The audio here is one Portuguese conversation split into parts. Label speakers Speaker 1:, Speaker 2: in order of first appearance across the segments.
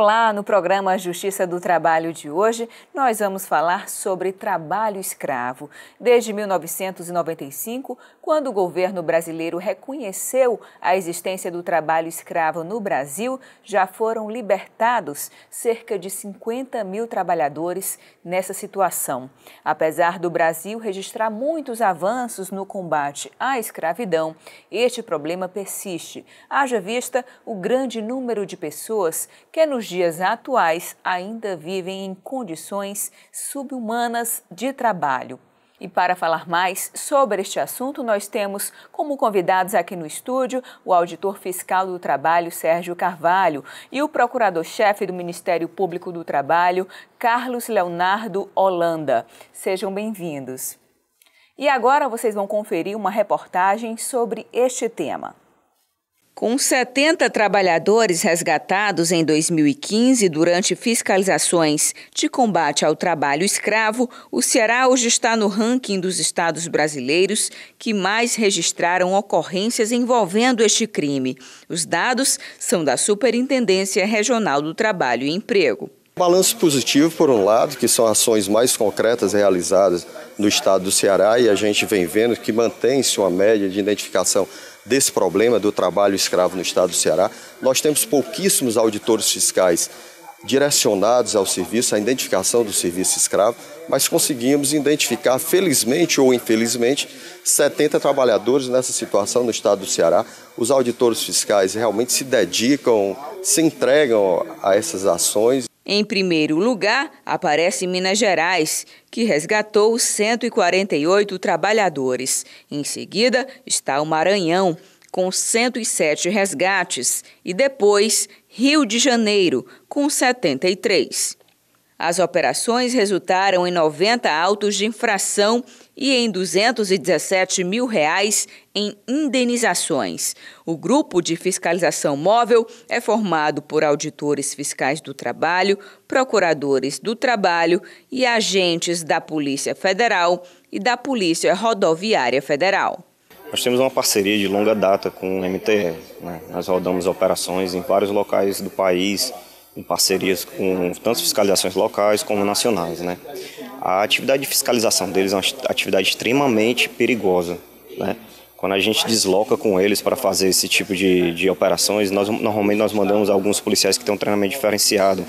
Speaker 1: Olá, no programa Justiça do Trabalho de hoje, nós vamos falar sobre trabalho escravo. Desde 1995, quando o governo brasileiro reconheceu a existência do trabalho escravo no Brasil, já foram libertados cerca de 50 mil trabalhadores nessa situação. Apesar do Brasil registrar muitos avanços no combate à escravidão, este problema persiste. Haja vista o grande número de pessoas que nos dias atuais ainda vivem em condições subhumanas de trabalho. E para falar mais sobre este assunto, nós temos como convidados aqui no estúdio o auditor fiscal do trabalho, Sérgio Carvalho, e o procurador-chefe do Ministério Público do Trabalho, Carlos Leonardo Holanda. Sejam bem-vindos. E agora vocês vão conferir uma reportagem sobre este tema. Com 70 trabalhadores resgatados em 2015 durante fiscalizações de combate ao trabalho escravo, o Ceará hoje está no ranking dos estados brasileiros que mais registraram ocorrências envolvendo este crime. Os dados são da Superintendência Regional do Trabalho e Emprego.
Speaker 2: Balanço positivo, por um lado, que são ações mais concretas realizadas no estado do Ceará, e a gente vem vendo que mantém-se uma média de identificação desse problema do trabalho escravo no estado do Ceará. Nós temos pouquíssimos auditores fiscais direcionados ao serviço, à identificação do serviço escravo, mas conseguimos identificar, felizmente ou infelizmente, 70 trabalhadores nessa situação no estado do Ceará. Os auditores fiscais realmente se dedicam, se entregam a essas ações
Speaker 1: em primeiro lugar, aparece Minas Gerais, que resgatou 148 trabalhadores. Em seguida, está o Maranhão, com 107 resgates, e depois Rio de Janeiro, com 73. As operações resultaram em 90 autos de infração e em 217 mil reais em indenizações. O grupo de fiscalização móvel é formado por auditores fiscais do trabalho, procuradores do trabalho e agentes da Polícia Federal e da Polícia Rodoviária Federal.
Speaker 3: Nós temos uma parceria de longa data com o MTE. Né? Nós rodamos operações em vários locais do país, em parcerias com tantas fiscalizações locais como nacionais. Né? A atividade de fiscalização deles é uma atividade extremamente perigosa. Né? Quando a gente desloca com eles para fazer esse tipo de, de operações, nós, normalmente nós mandamos alguns policiais que têm um treinamento diferenciado,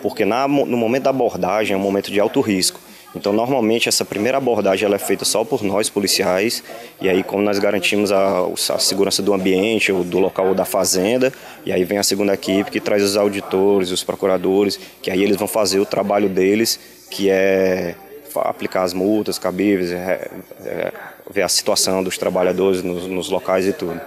Speaker 3: porque na, no momento da abordagem é um momento de alto risco. Então, normalmente, essa primeira abordagem ela é feita só por nós, policiais, e aí, como nós garantimos a, a segurança do ambiente, ou do local ou da fazenda, e aí vem a segunda equipe que traz os auditores, os procuradores, que aí eles vão fazer o trabalho deles que é aplicar as multas cabíveis, é, é, ver a situação dos trabalhadores nos, nos locais e tudo.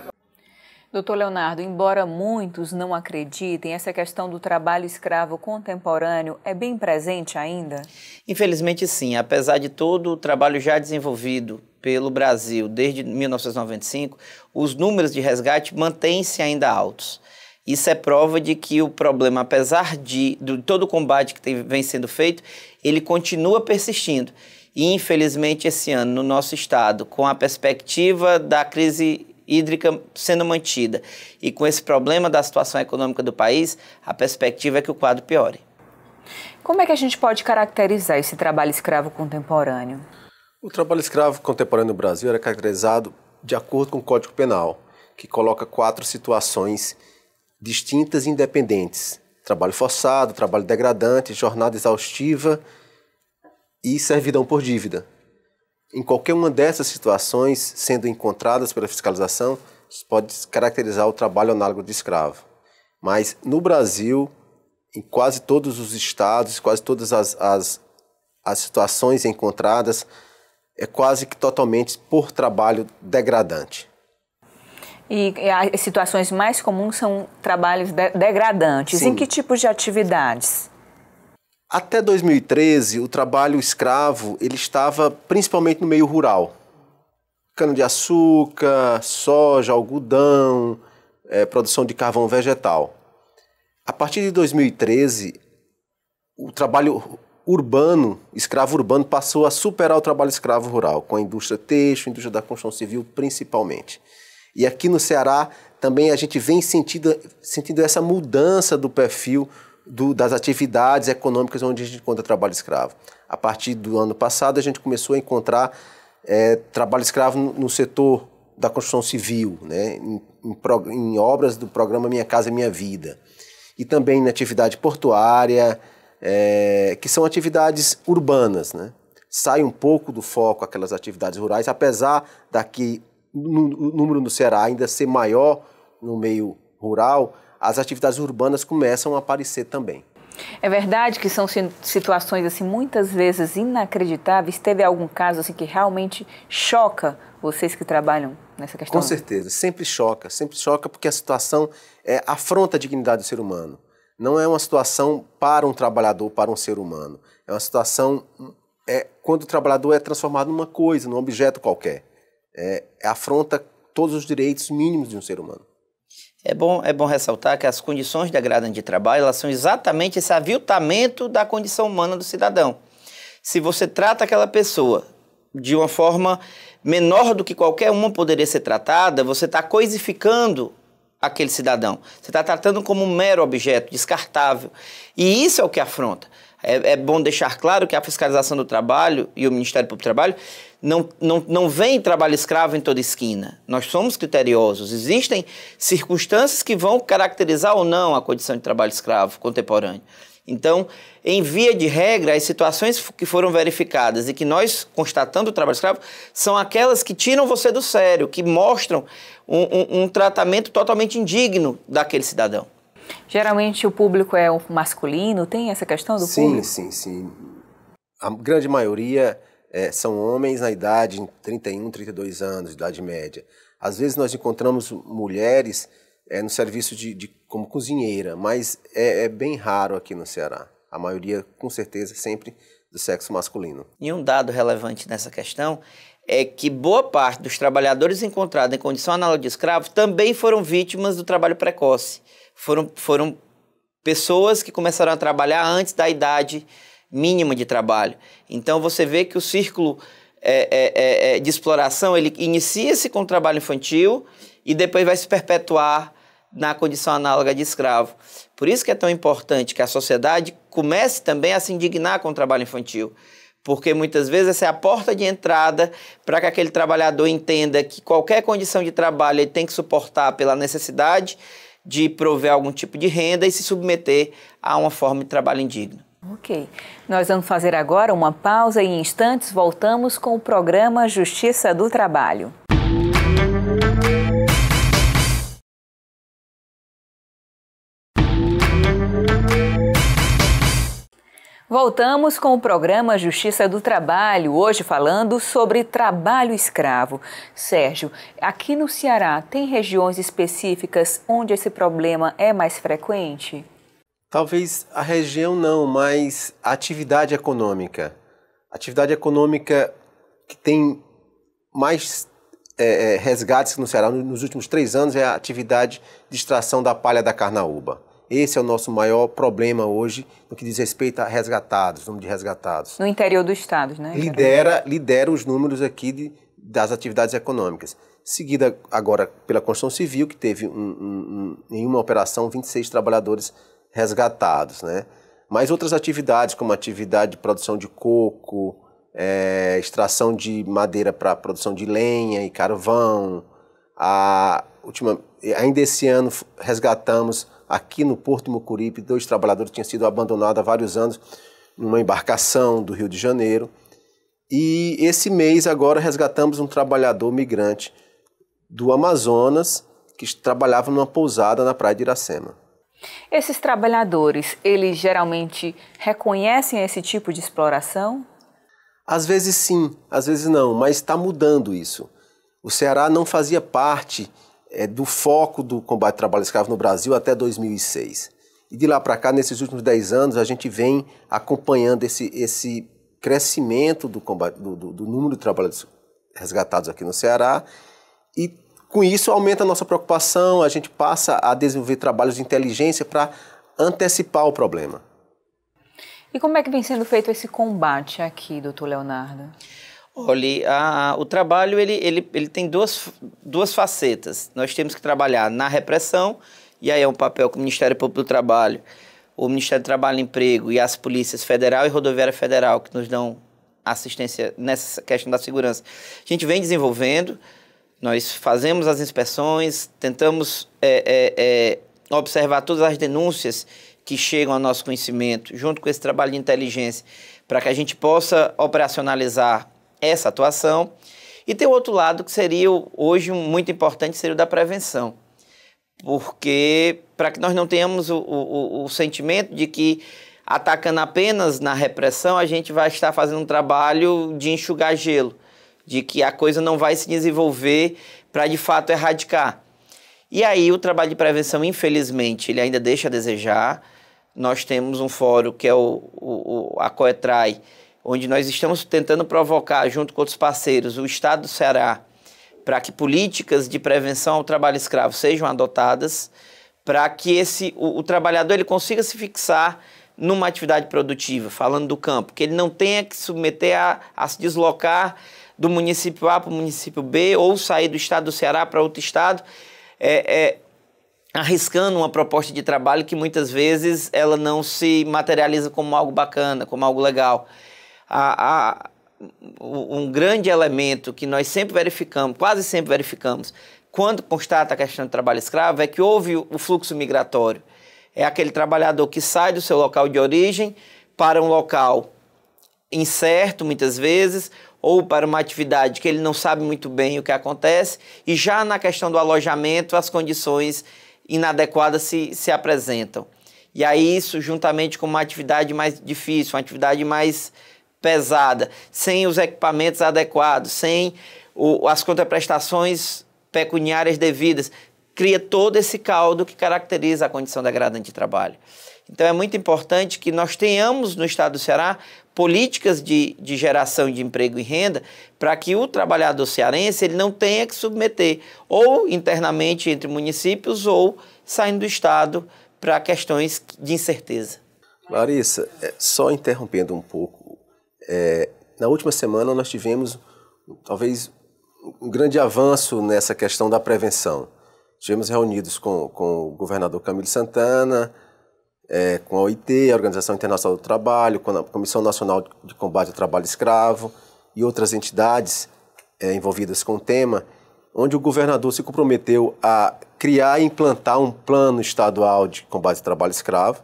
Speaker 1: Doutor Leonardo, embora muitos não acreditem, essa questão do trabalho escravo contemporâneo é bem presente ainda?
Speaker 3: Infelizmente, sim. Apesar de todo o trabalho já desenvolvido pelo Brasil desde 1995, os números de resgate mantêm-se ainda altos. Isso é prova de que o problema, apesar de, de todo o combate que tem, vem sendo feito, ele continua persistindo. E, infelizmente, esse ano, no nosso estado, com a perspectiva da crise hídrica sendo mantida e com esse problema da situação econômica do país, a
Speaker 2: perspectiva é que o quadro piore.
Speaker 1: Como é que a gente pode caracterizar esse trabalho escravo contemporâneo?
Speaker 2: O trabalho escravo contemporâneo no Brasil era caracterizado de acordo com o Código Penal, que coloca quatro situações distintas e independentes. Trabalho forçado, trabalho degradante, jornada exaustiva e servidão por dívida. Em qualquer uma dessas situações sendo encontradas pela fiscalização, pode caracterizar o trabalho análogo de escravo. Mas no Brasil, em quase todos os estados, quase todas as, as, as situações encontradas, é quase que totalmente por trabalho degradante.
Speaker 1: E as situações mais comuns são trabalhos de degradantes. Sim. Em que tipos de atividades?
Speaker 2: Até 2013, o trabalho escravo ele estava principalmente no meio rural. Cana-de-açúcar, soja, algodão, é, produção de carvão vegetal. A partir de 2013, o trabalho urbano, escravo urbano, passou a superar o trabalho escravo rural, com a indústria têxtil, indústria da construção civil principalmente. E aqui no Ceará também a gente vem sentindo, sentindo essa mudança do perfil do, das atividades econômicas onde a gente encontra trabalho escravo. A partir do ano passado, a gente começou a encontrar é, trabalho escravo no, no, setor da construção civil, né? Em, em, em, obras do programa Minha Casa Minha Vida. E também na atividade portuária, é, que são atividades urbanas. Né? Sai um pouco do foco aquelas atividades rurais, apesar daqui o número no Ceará ainda ser maior no meio rural, as atividades urbanas começam a aparecer também.
Speaker 1: É verdade que são situações assim muitas vezes inacreditáveis. Teve algum caso assim que realmente choca vocês que trabalham nessa questão? Com
Speaker 2: certeza, sempre choca, sempre choca porque a situação é, afronta a dignidade do ser humano. Não é uma situação para um trabalhador, para um ser humano. É uma situação é, quando o trabalhador é transformado numa coisa, num objeto qualquer é, afronta todos os direitos mínimos de um ser humano. É bom, é bom ressaltar que as condições degradantes de
Speaker 3: trabalho elas são exatamente esse aviltamento da condição humana do cidadão. Se você trata aquela pessoa de uma forma menor do que qualquer uma poderia ser tratada, você está coisificando aquele cidadão. Você está tratando como um mero objeto, descartável. E isso é o que afronta. É, é bom deixar claro que a fiscalização do trabalho e o Ministério Público do Trabalho não, não, não vem trabalho escravo em toda esquina. Nós somos criteriosos. Existem circunstâncias que vão caracterizar ou não a condição de trabalho escravo contemporâneo. Então, em via de regra, as situações que foram verificadas e que nós constatando o trabalho escravo são aquelas que tiram você do sério, que mostram um, um, um tratamento totalmente indigno daquele cidadão.
Speaker 1: Geralmente o público é masculino, tem essa questão do sim, público?
Speaker 2: Sim, sim, sim. A grande maioria é, são homens na idade de 31, 32 anos, idade média. Às vezes nós encontramos mulheres é, no serviço de, de como cozinheira, mas é, é bem raro aqui no Ceará. A maioria, com certeza, sempre do sexo masculino. E um dado relevante nessa questão é que boa parte dos trabalhadores encontrados em condição
Speaker 3: análoga de escravo também foram vítimas do trabalho precoce. Foram, foram pessoas que começaram a trabalhar antes da idade mínima de trabalho. Então você vê que o círculo é, é, é, é, de exploração ele inicia-se com o trabalho infantil e depois vai se perpetuar na condição análoga de escravo. Por isso que é tão importante que a sociedade comece também a se indignar com o trabalho infantil, porque muitas vezes essa é a porta de entrada para que aquele trabalhador entenda que qualquer condição de trabalho ele tem que suportar pela necessidade de prover algum tipo de renda e se submeter a uma forma de trabalho indigno.
Speaker 1: Ok. Nós vamos fazer agora uma pausa e em instantes voltamos com o programa Justiça do Trabalho. Voltamos com o programa Justiça do Trabalho, hoje falando sobre trabalho escravo. Sérgio, aqui no Ceará tem regiões específicas onde esse problema é mais frequente?
Speaker 2: Talvez a região não, mas a atividade econômica. A atividade econômica que tem mais é, é, resgates no Ceará nos últimos três anos é a atividade de extração da palha da carnaúba. Esse é o nosso maior problema hoje no que diz respeito a resgatados, número de resgatados. No
Speaker 1: interior do estado, né? Lidera,
Speaker 2: lidera os números aqui de, das atividades econômicas. Seguida agora pela construção civil, que teve um, um, um, em uma operação 26 trabalhadores resgatados, né? Mas outras atividades, como atividade de produção de coco, é, extração de madeira para produção de lenha e carvão, a última, ainda esse ano resgatamos aqui no Porto Mucuripe dois trabalhadores que tinham sido abandonados há vários anos numa embarcação do Rio de Janeiro. E esse mês agora resgatamos um trabalhador migrante do Amazonas que trabalhava numa pousada na praia de Iracema.
Speaker 1: Esses trabalhadores, eles geralmente reconhecem esse tipo de exploração?
Speaker 2: Às vezes sim, às vezes não, mas está mudando isso. O Ceará não fazia parte é, do foco do combate ao trabalho escravo no Brasil até 2006. E de lá para cá, nesses últimos 10 anos, a gente vem acompanhando esse, esse crescimento do, combate, do, do, do número de trabalhadores resgatados aqui no Ceará e com isso, aumenta a nossa preocupação, a gente passa a desenvolver trabalhos de inteligência para antecipar o problema.
Speaker 1: E como é que vem sendo feito esse combate aqui, doutor
Speaker 3: Leonardo? Olha, a, o trabalho ele, ele, ele tem duas, duas facetas. Nós temos que trabalhar na repressão, e aí é um papel que o Ministério Público do Trabalho, o Ministério do Trabalho e Emprego e as polícias federal e rodoviária federal que nos dão assistência nessa questão da segurança. A gente vem desenvolvendo, nós fazemos as inspeções, tentamos é, é, é, observar todas as denúncias que chegam ao nosso conhecimento, junto com esse trabalho de inteligência, para que a gente possa operacionalizar essa atuação. E tem o outro lado que seria hoje muito importante, seria o da prevenção. Porque para que nós não tenhamos o, o, o sentimento de que atacando apenas na repressão, a gente vai estar fazendo um trabalho de enxugar gelo de que a coisa não vai se desenvolver para de fato erradicar. E aí o trabalho de prevenção, infelizmente, ele ainda deixa a desejar. Nós temos um fórum que é o, o, o a Coetrai, onde nós estamos tentando provocar, junto com outros parceiros, o Estado do Ceará, para que políticas de prevenção ao trabalho escravo sejam adotadas, para que esse, o, o trabalhador ele consiga se fixar numa atividade produtiva, falando do campo, que ele não tenha que submeter a, a se deslocar do município A para o município B, ou sair do estado do Ceará para outro estado, é, é, arriscando uma proposta de trabalho que muitas vezes ela não se materializa como algo bacana, como algo legal. A, a, um grande elemento que nós sempre verificamos, quase sempre verificamos, quando constata a questão do trabalho escravo, é que houve o fluxo migratório. É aquele trabalhador que sai do seu local de origem para um local incerto, muitas vezes, ou para uma atividade que ele não sabe muito bem o que acontece, e já na questão do alojamento, as condições inadequadas se, se apresentam. E aí, isso juntamente com uma atividade mais difícil, uma atividade mais pesada, sem os equipamentos adequados, sem o, as contraprestações pecuniárias devidas, cria todo esse caldo que caracteriza a condição degradante de trabalho. Então é muito importante que nós tenhamos no estado do Ceará políticas de, de geração de emprego e renda para que o trabalhador cearense ele não tenha que submeter ou internamente entre municípios ou saindo do Estado para questões de
Speaker 2: incerteza. Larissa, é, só interrompendo um pouco, é, na última semana nós tivemos talvez um grande avanço nessa questão da prevenção. Tivemos reunidos com, com o governador Camilo Santana, é, com a OIT, a Organização Internacional do Trabalho, com a Comissão Nacional de Combate ao Trabalho Escravo e outras entidades é, envolvidas com o tema, onde o governador se comprometeu a criar e implantar um plano estadual de combate ao trabalho escravo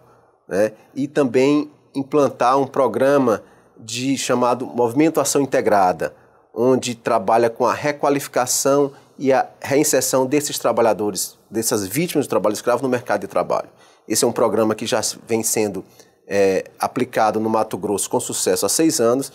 Speaker 2: né, e também implantar um programa de chamado Movimento Ação Integrada, onde trabalha com a requalificação e a reinserção desses trabalhadores, dessas vítimas do trabalho escravo no mercado de trabalho. Esse é um programa que já vem sendo é, aplicado no Mato Grosso com sucesso há seis anos,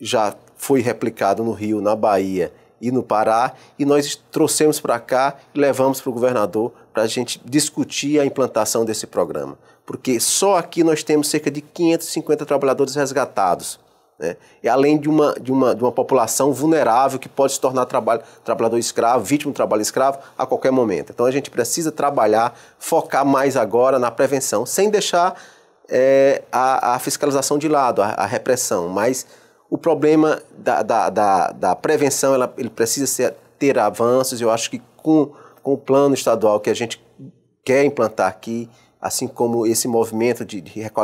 Speaker 2: já foi replicado no Rio, na Bahia e no Pará, e nós trouxemos para cá e levamos para o governador para a gente discutir a implantação desse programa. Porque só aqui nós temos cerca de 550 trabalhadores resgatados né? E além de uma, de, uma, de uma população vulnerável que pode se tornar trabalho, trabalhador escravo, vítima do trabalho escravo a qualquer momento. Então a gente precisa trabalhar, focar mais agora na prevenção, sem deixar é, a, a, fiscalização de lado, a, a repressão. Mas o problema da, da, da, da prevenção ela, ele precisa ser, ter avanços. Eu acho que com, com o plano estadual que a gente quer implantar aqui, assim como esse movimento de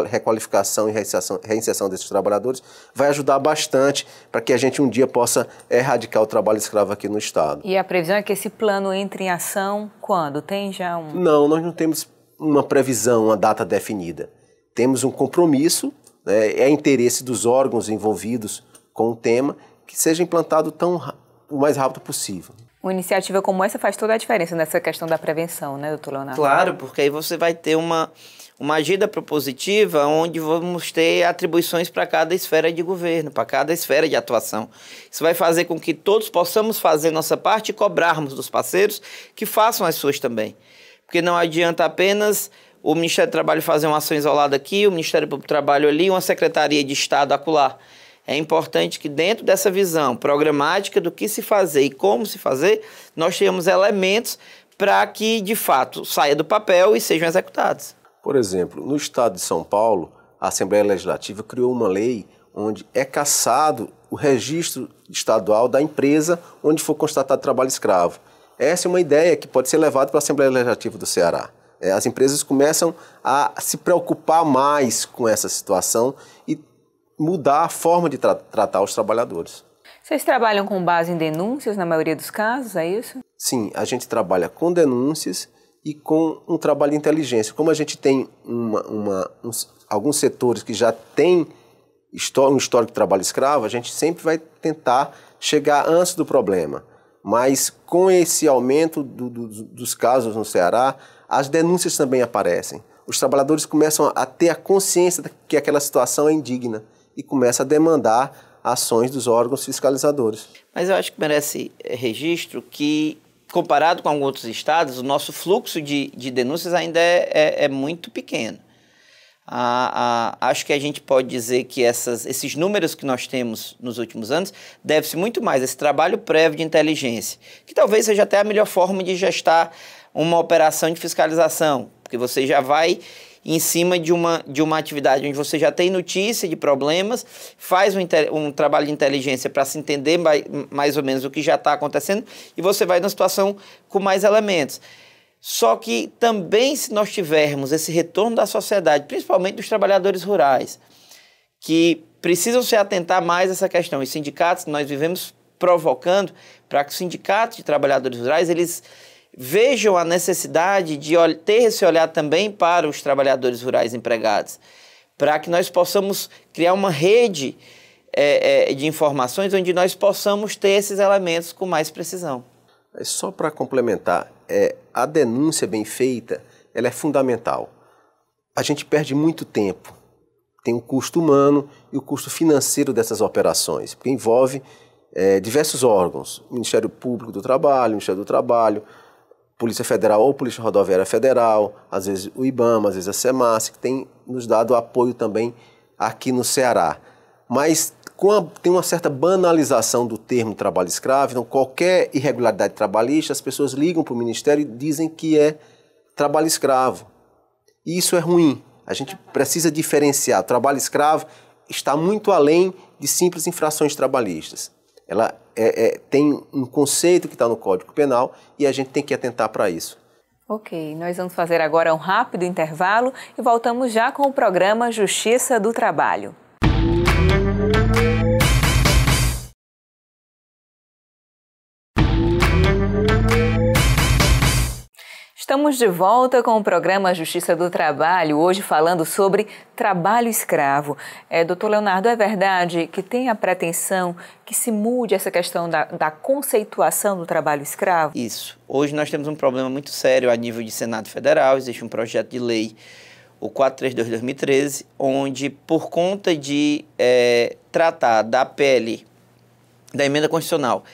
Speaker 2: requalificação e reinserção, desses trabalhadores, vai ajudar bastante para que a gente um dia possa erradicar o trabalho escravo aqui no Estado.
Speaker 1: E a previsão é que esse plano entre em ação quando? Tem já um.
Speaker 2: Não, nós não temos uma previsão, uma data definida. Temos um compromisso, né, é interesse dos órgãos envolvidos com o tema, que seja implantado tão, o mais rápido possível.
Speaker 1: Uma iniciativa como essa faz toda a diferença nessa questão da prevenção, né, doutor Leonardo? Claro,
Speaker 3: porque aí você vai ter uma, uma agenda propositiva onde vamos ter atribuições para cada esfera de governo, para cada esfera de atuação. Isso vai fazer com que todos possamos fazer nossa parte e cobrarmos dos parceiros que façam as suas também. Porque não adianta apenas o Ministério do Trabalho fazer uma ação isolada aqui, o Ministério do Trabalho ali, uma Secretaria de Estado acular. É importante que, dentro dessa visão programática do que se fazer e como se fazer, nós tenhamos elementos
Speaker 2: para que, de fato, saia do papel e sejam executados. Por exemplo, no estado de São Paulo, a Assembleia Legislativa criou uma lei onde é cassado o registro estadual da empresa onde for constatado trabalho escravo. Essa é uma ideia que pode ser levada para a Assembleia Legislativa do Ceará. É, as empresas começam a se preocupar mais com essa situação e mudar a forma de tra tratar os trabalhadores.
Speaker 1: Vocês trabalham com base em denúncias na maioria dos casos, é isso?
Speaker 2: Sim, a gente trabalha com denúncias e com um trabalho de inteligência. Como a gente tem uma, uma, uns, alguns setores que já têm um histórico de trabalho escravo, a gente sempre vai tentar chegar antes do problema. Mas com esse aumento do, do, dos casos no Ceará, as denúncias também aparecem. Os trabalhadores começam a ter a consciência de que aquela situação é indigna e começa a demandar ações dos órgãos fiscalizadores.
Speaker 3: Mas eu acho que merece eh, registro que, comparado com alguns outros estados, o nosso fluxo de, de denúncias ainda é, é, é muito pequeno. acho que a gente pode dizer que essas, esses números que nós temos nos últimos anos deve-se muito mais a esse trabalho prévio de inteligência, que talvez seja até a melhor forma de gestar uma operação de fiscalização, porque você já vai em cima de uma, de uma atividade onde você já tem notícia de problemas, faz um, um trabalho de inteligência para se entender mais, mais ou menos o que já está acontecendo e você vai numa situação com mais elementos. Só que também, se nós tivermos esse retorno da sociedade, principalmente dos trabalhadores rurais, que precisam se atentar mais a essa questão, os sindicatos, nós vivemos provocando para que os sindicatos de trabalhadores rurais eles vejam a necessidade de ter esse olhar também para os trabalhadores rurais empregados, para que nós possamos criar uma rede é, é, de informações
Speaker 2: onde nós possamos ter esses elementos com mais precisão. É só para complementar, é, a denúncia bem feita ela é fundamental. A gente perde muito tempo. Tem o um custo humano e o um custo financeiro dessas operações, porque envolve é, diversos órgãos, Ministério Público do Trabalho, Ministério do Trabalho, Polícia Federal ou Polícia Rodoviária Federal, às vezes o IBAMA, às vezes a SEMAS, que tem nos dado apoio também aqui no Ceará. Mas a, tem uma certa banalização do termo trabalho escravo, então qualquer irregularidade trabalhista, as pessoas ligam para o Ministério e dizem que é trabalho escravo. E isso é ruim. A gente precisa diferenciar. O trabalho escravo está muito além de simples infrações trabalhistas. Ela é, é, tem um conceito que está no Código Penal e a gente tem que atentar para isso.
Speaker 1: Ok, nós vamos fazer agora um rápido intervalo e voltamos já com o programa Justiça do Trabalho. Música Estamos de volta com o programa Justiça do Trabalho, hoje falando sobre trabalho escravo. É, doutor Leonardo, é verdade que tem a pretensão que se mude essa questão da, da conceituação do trabalho escravo?
Speaker 3: Isso. Hoje nós temos um problema muito sério a nível de Senado Federal, existe um projeto de lei, o 432-2013, onde, por conta de é, tratar da pele da emenda constitucional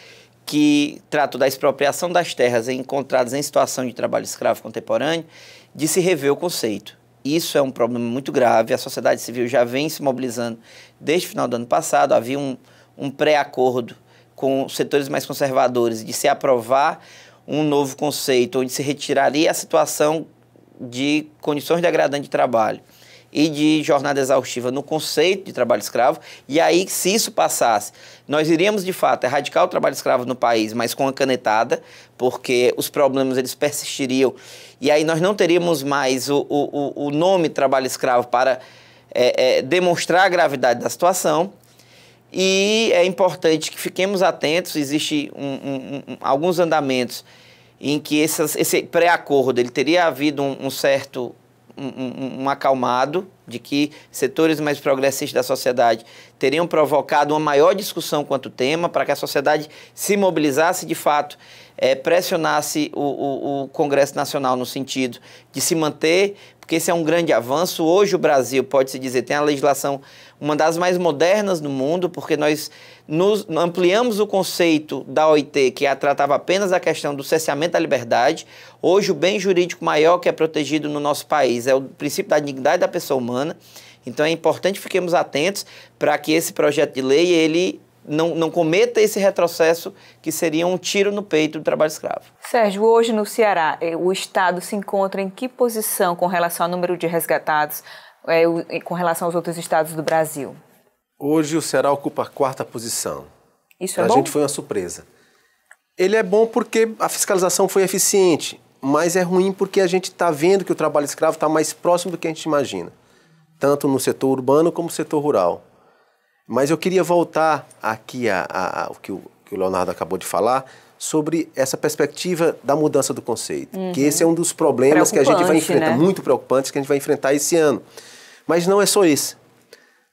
Speaker 3: que trata da expropriação das terras encontradas em situação de trabalho escravo contemporâneo, de se rever o conceito. Isso é um problema muito grave. A sociedade civil já vem se mobilizando desde o final do ano passado. Havia um, um pré-acordo com setores mais conservadores de se aprovar um novo conceito onde se retiraria a situação de condições degradantes de trabalho e de jornada exaustiva no conceito de trabalho escravo. E aí, se isso passasse, nós iríamos de fato erradicar o trabalho escravo no país, mas com a canetada, porque os problemas eles persistiriam. E aí nós não teríamos mais o, o, o nome trabalho escravo para é, é, demonstrar a gravidade da situação. E é importante que fiquemos atentos, existe um, um, um, alguns andamentos em que essas, esse pré-acordo ele teria havido um certo um, um, um acalmado de que setores mais progressistas da sociedade teriam provocado uma maior discussão quanto ao tema, para que a sociedade se mobilizasse de fato, é, pressionasse o, o, o Congresso Nacional no sentido de se manter, porque esse é um grande avanço. Hoje o Brasil, pode-se dizer, tem a legislação uma das mais modernas do mundo, porque nós nos, ampliamos o conceito da OIT, que a tratava apenas da questão do cerceamento da liberdade. Hoje, o bem jurídico maior que é protegido no nosso país é o princípio da dignidade da pessoa humana. Então, é importante fiquemos atentos para que esse projeto de lei ele não, não, cometa esse retrocesso que seria um tiro no peito do trabalho escravo.
Speaker 1: Sérgio, hoje no Ceará, eh, o Estado se encontra em que posição com relação ao número de resgatados, é, com relação aos outros estados do Brasil?
Speaker 2: Hoje o Ceará ocupa a quarta posição. Isso é bom? A gente foi uma surpresa. Ele é bom porque a fiscalização foi eficiente, mas é ruim porque a gente está vendo que o trabalho escravo está mais próximo do que a gente imagina, tanto no setor urbano como no setor rural. Mas eu queria voltar aqui ao o que o, que o Leonardo acabou de falar, sobre essa perspectiva da mudança do conceito. Uhum. Que esse é um dos problemas que a gente vai enfrentar, né? muito preocupantes que a gente vai enfrentar esse ano. Mas não é só esse.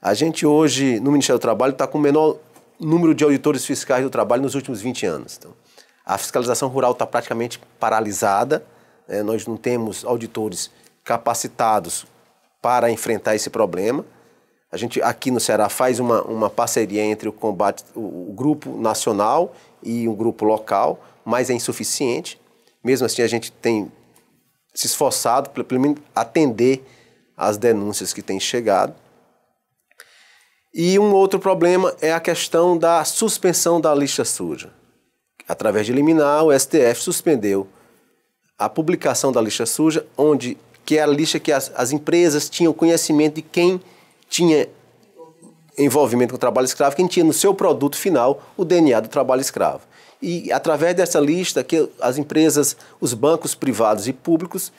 Speaker 2: A gente hoje, no Ministério do Trabalho, está com o menor número de auditores fiscais do trabalho nos últimos 20 anos. Então, a fiscalização rural está praticamente paralisada, né? nós não temos auditores capacitados para enfrentar esse problema. A gente aqui no Ceará faz uma, uma parceria entre o combate, o, o grupo nacional e o grupo local, mas é insuficiente. Mesmo assim, a gente tem se esforçado para pelo menos atender as denúncias que têm chegado. E um outro problema é a questão da suspensão da lista suja. Através de liminar, o STF suspendeu a publicação da lista suja, onde que é a lista que as, as empresas tinham conhecimento de quem tinha envolvimento com o trabalho escravo, quem tinha no seu produto final o DNA do trabalho escravo. E através dessa lista que as empresas, os bancos privados e públicos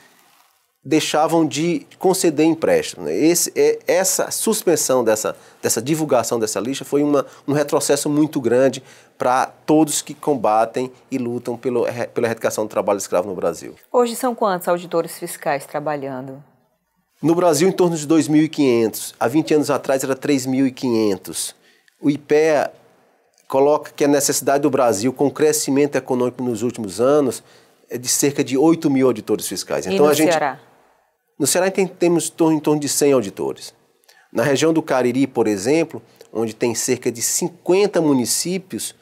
Speaker 2: deixavam de conceder empréstimo. Né? Esse, é, essa suspensão dessa, dessa divulgação dessa lista foi uma, um retrocesso muito grande para todos que combatem e lutam pelo, pela erradicação do trabalho escravo no Brasil.
Speaker 1: Hoje são quantos auditores fiscais trabalhando?
Speaker 2: No Brasil, em torno de 2.500. Há 20 anos atrás, era 3.500. O IPEA coloca que a necessidade do Brasil, com o crescimento econômico nos últimos anos, é de cerca de 8 mil auditores fiscais. E então, a gente, Ceará? No Ceará temos em torno de 100 auditores. Na região do Cariri, por exemplo, onde tem cerca de 50 municípios,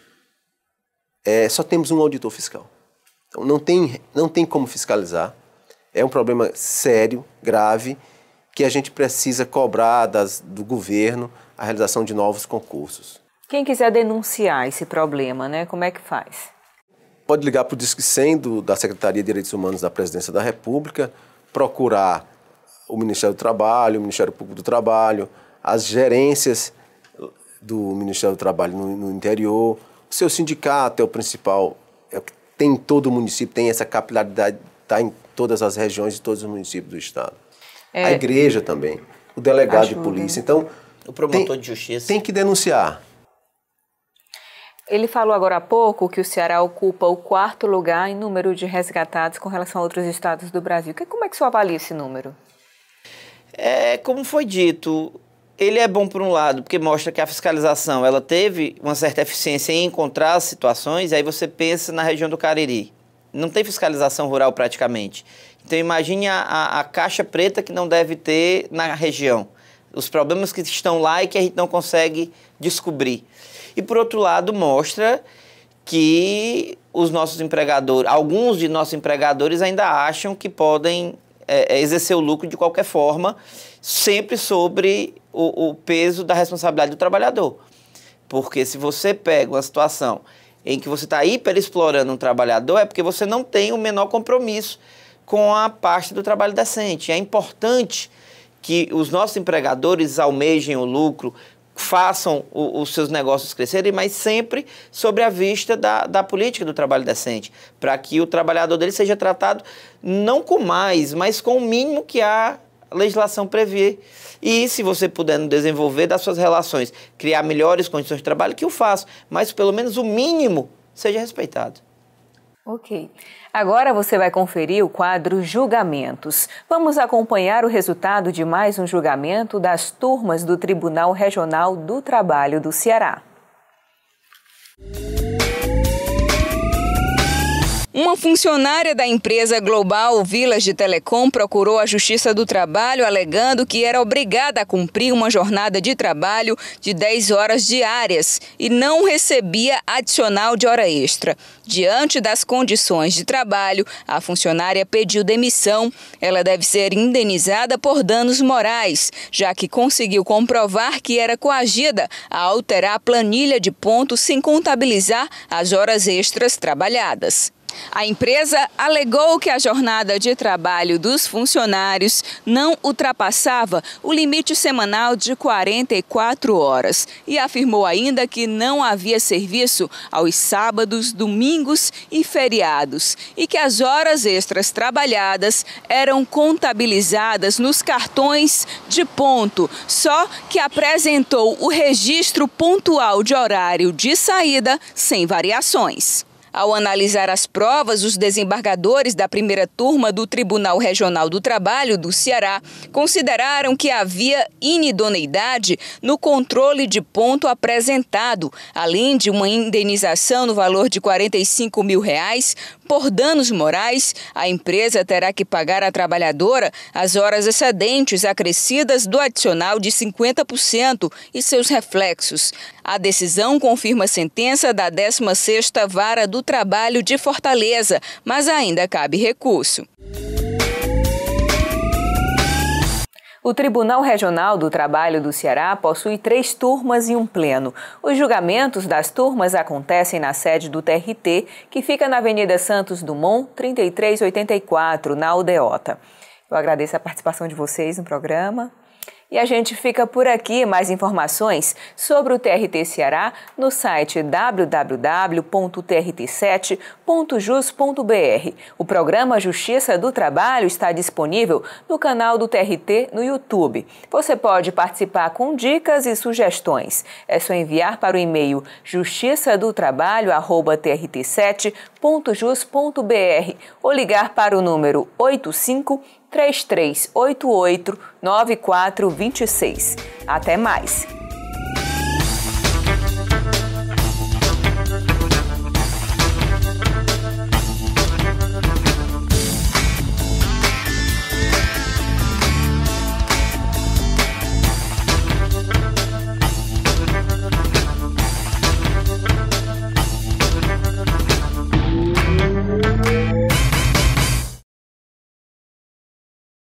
Speaker 2: é, só temos um auditor fiscal. Então não tem, não tem como fiscalizar. É um problema sério, grave, que a gente precisa cobrar das, do governo a realização de novos concursos.
Speaker 1: Quem quiser denunciar esse problema, né, como é que faz?
Speaker 2: Pode ligar para o Disque 100 do, da Secretaria de Direitos Humanos da Presidência da República, procurar o Ministério do Trabalho, o Ministério Público do Trabalho, as gerências do Ministério do Trabalho no, no interior, o seu sindicato é o principal, é, o que tem todo o município, tem essa capilaridade, está em todas as regiões e todos os municípios do estado. É, a igreja também, o delegado de polícia. Então, o promotor tem, de justiça. Tem que denunciar.
Speaker 1: Ele falou agora há pouco que o Ceará ocupa o quarto lugar em número de resgatados com relação a outros estados do Brasil. Como é que o senhor avalia esse número?
Speaker 3: É, como foi dito, ele é bom por um lado, porque mostra que a fiscalização ela teve uma certa eficiência em encontrar as situações, aí você pensa na região do Cariri. Não tem fiscalização rural praticamente. Então imagine a, a, a caixa preta que não deve ter na região. Os problemas que estão lá e que a gente não consegue descobrir. E por outro lado, mostra que os nossos empregadores, alguns de nossos empregadores ainda acham que podem é, é, exercer o lucro de qualquer forma, sempre sobre o, o peso da responsabilidade do trabalhador. Porque se você pega uma situação em que você está hiperexplorando um trabalhador, é porque você não tem o menor compromisso com a parte do trabalho decente. É importante que os nossos empregadores almejem o lucro, façam o, os seus negócios crescerem, mas sempre sobre a vista da, da política do trabalho decente, para que o trabalhador dele seja tratado não com mais, mas com o mínimo que a legislação prevê. E se você puder desenvolver das suas relações, criar melhores condições de trabalho, que o faça, mas pelo menos o mínimo seja respeitado.
Speaker 1: Ok. Agora você vai conferir o quadro Julgamentos. Vamos acompanhar o resultado de mais um julgamento das turmas do Tribunal Regional do Trabalho do Ceará. Música uma funcionária da empresa Global Village Telecom procurou a Justiça do Trabalho alegando que era obrigada a cumprir uma jornada de trabalho de 10 horas diárias e não recebia adicional de hora extra. Diante das condições de trabalho, a funcionária pediu demissão. Ela deve ser indenizada por danos morais, já que conseguiu comprovar que era coagida a alterar a planilha de pontos sem contabilizar as horas extras trabalhadas. A empresa alegou que a jornada de trabalho dos funcionários não ultrapassava o limite semanal de 44 horas e afirmou ainda que não havia serviço aos sábados, domingos e feriados e que as horas extras trabalhadas eram contabilizadas nos cartões de ponto, só que apresentou o registro pontual de horário de saída sem variações. Ao analisar as provas, os desembargadores da primeira turma do Tribunal Regional do Trabalho do Ceará consideraram que havia inidoneidade no controle de ponto apresentado, além de uma indenização no valor de 45 mil reais por danos morais, a empresa terá que pagar à trabalhadora as horas excedentes acrescidas do adicional de 50% e seus reflexos. A decisão confirma a sentença da 16ª Vara do trabalho de Fortaleza, mas ainda cabe recurso. O Tribunal Regional do Trabalho do Ceará possui três turmas e um pleno. Os julgamentos das turmas acontecem na sede do TRT, que fica na Avenida Santos Dumont, 3384, na Aldeota. Eu agradeço a participação de vocês no programa. E a gente fica por aqui. Mais informações sobre o TRT Ceará no site www.trt7.jus.br. O programa Justiça do Trabalho está disponível no canal do TRT no YouTube. Você pode participar com dicas e sugestões. É só enviar para o e-mail justiçadotrabalho.trt7.jus.br ou ligar para o número 85 3388 9426. Até mais!